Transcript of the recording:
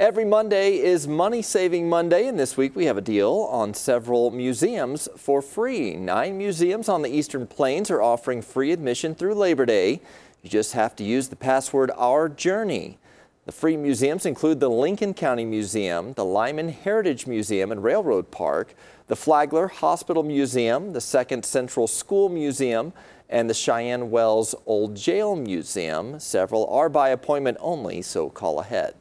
Every Monday is Money Saving Monday, and this week we have a deal on several museums for free. Nine museums on the Eastern Plains are offering free admission through Labor Day. You just have to use the password Our Journey. The free museums include the Lincoln County Museum, the Lyman Heritage Museum and Railroad Park, the Flagler Hospital Museum, the Second Central School Museum, and the Cheyenne Wells Old Jail Museum. Several are by appointment only, so call ahead.